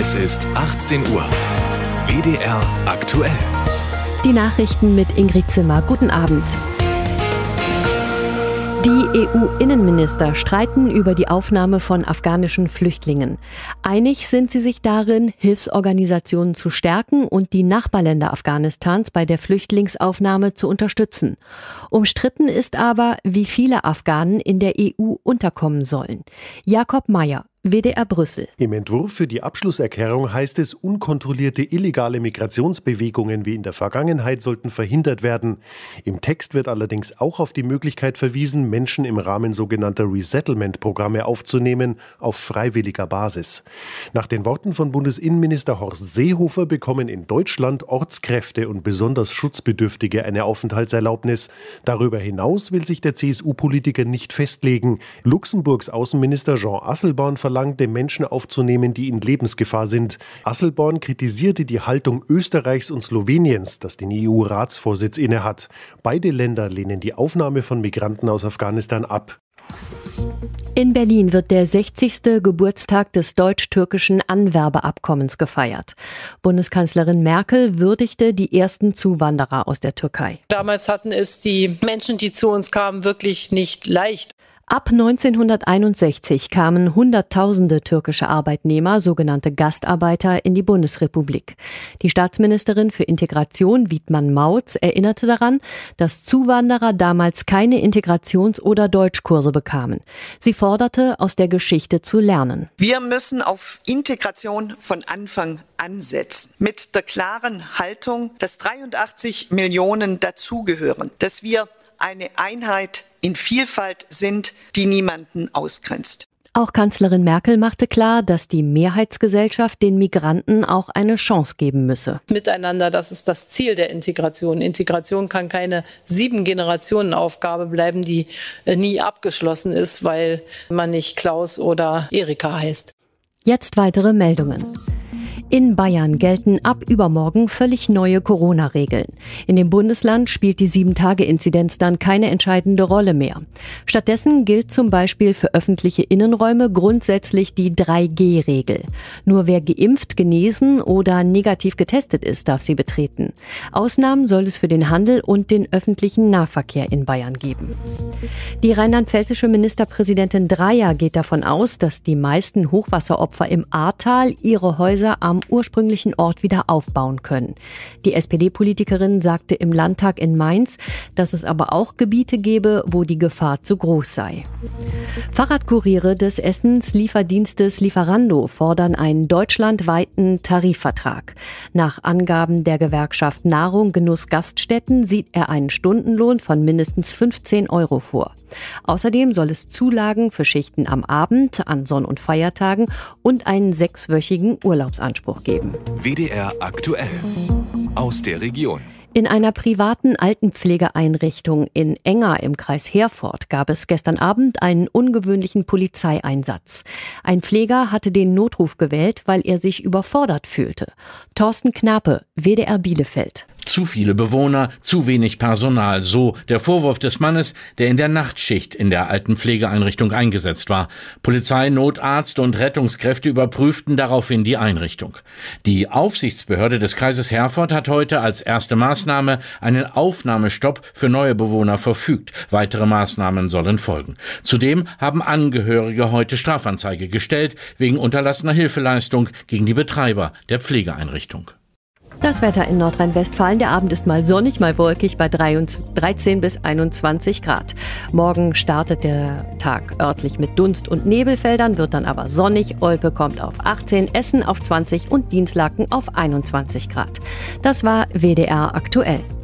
Es ist 18 Uhr. WDR aktuell. Die Nachrichten mit Ingrid Zimmer. Guten Abend. Die EU-Innenminister streiten über die Aufnahme von afghanischen Flüchtlingen. Einig sind sie sich darin, Hilfsorganisationen zu stärken und die Nachbarländer Afghanistans bei der Flüchtlingsaufnahme zu unterstützen. Umstritten ist aber, wie viele Afghanen in der EU unterkommen sollen. Jakob Mayer, WDR Brüssel. Im Entwurf für die Abschlusserklärung heißt es, unkontrollierte illegale Migrationsbewegungen wie in der Vergangenheit sollten verhindert werden. Im Text wird allerdings auch auf die Möglichkeit verwiesen, Menschen im Rahmen sogenannter Resettlement-Programme aufzunehmen, auf freiwilliger Basis. Nach den Worten von Bundesinnenminister Horst Seehofer bekommen in Deutschland Ortskräfte und besonders Schutzbedürftige eine Aufenthaltserlaubnis. Darüber hinaus will sich der CSU-Politiker nicht festlegen. Luxemburgs Außenminister Jean Asselborn verlangt, den Menschen aufzunehmen, die in Lebensgefahr sind. Asselborn kritisierte die Haltung Österreichs und Sloweniens, das den EU-Ratsvorsitz innehat. Beide Länder lehnen die Aufnahme von Migranten aus Afghanistan ab. In Berlin wird der 60. Geburtstag des deutsch-türkischen Anwerbeabkommens gefeiert. Bundeskanzlerin Merkel würdigte die ersten Zuwanderer aus der Türkei. Damals hatten es die Menschen, die zu uns kamen, wirklich nicht leicht. Ab 1961 kamen Hunderttausende türkische Arbeitnehmer, sogenannte Gastarbeiter, in die Bundesrepublik. Die Staatsministerin für Integration Wiedmann Mautz erinnerte daran, dass Zuwanderer damals keine Integrations- oder Deutschkurse bekamen. Sie forderte, aus der Geschichte zu lernen. Wir müssen auf Integration von Anfang ansetzen. Mit der klaren Haltung, dass 83 Millionen dazugehören, dass wir eine Einheit in Vielfalt sind, die niemanden ausgrenzt. Auch Kanzlerin Merkel machte klar, dass die Mehrheitsgesellschaft den Migranten auch eine Chance geben müsse. Miteinander, das ist das Ziel der Integration. Integration kann keine sieben Generationen Aufgabe bleiben, die äh, nie abgeschlossen ist, weil man nicht Klaus oder Erika heißt. Jetzt weitere Meldungen. In Bayern gelten ab übermorgen völlig neue Corona-Regeln. In dem Bundesland spielt die 7-Tage-Inzidenz dann keine entscheidende Rolle mehr. Stattdessen gilt zum Beispiel für öffentliche Innenräume grundsätzlich die 3G-Regel. Nur wer geimpft, genesen oder negativ getestet ist, darf sie betreten. Ausnahmen soll es für den Handel und den öffentlichen Nahverkehr in Bayern geben. Die rheinland-pfälzische Ministerpräsidentin Dreyer geht davon aus, dass die meisten Hochwasseropfer im Ahrtal ihre Häuser am am ursprünglichen Ort wieder aufbauen können. Die SPD-Politikerin sagte im Landtag in Mainz, dass es aber auch Gebiete gebe, wo die Gefahr zu groß sei. Fahrradkuriere des Essens Lieferdienstes Lieferando fordern einen deutschlandweiten Tarifvertrag. Nach Angaben der Gewerkschaft Nahrung Genuss Gaststätten sieht er einen Stundenlohn von mindestens 15 Euro vor. Außerdem soll es Zulagen für Schichten am Abend, an Sonn- und Feiertagen und einen sechswöchigen Urlaubsanspruch geben. WDR aktuell aus der Region. In einer privaten Altenpflegeeinrichtung in Enger im Kreis Herford gab es gestern Abend einen ungewöhnlichen Polizeieinsatz. Ein Pfleger hatte den Notruf gewählt, weil er sich überfordert fühlte. Thorsten Knape, WDR Bielefeld. Zu viele Bewohner, zu wenig Personal, so der Vorwurf des Mannes, der in der Nachtschicht in der alten Pflegeeinrichtung eingesetzt war. Polizei, Notarzt und Rettungskräfte überprüften daraufhin die Einrichtung. Die Aufsichtsbehörde des Kreises Herford hat heute als erste Maßnahme einen Aufnahmestopp für neue Bewohner verfügt. Weitere Maßnahmen sollen folgen. Zudem haben Angehörige heute Strafanzeige gestellt wegen unterlassener Hilfeleistung gegen die Betreiber der Pflegeeinrichtung. Das Wetter in Nordrhein-Westfalen. Der Abend ist mal sonnig, mal wolkig bei 13 bis 21 Grad. Morgen startet der Tag örtlich mit Dunst- und Nebelfeldern, wird dann aber sonnig. Olpe kommt auf 18, Essen auf 20 und Dienstlaken auf 21 Grad. Das war WDR aktuell.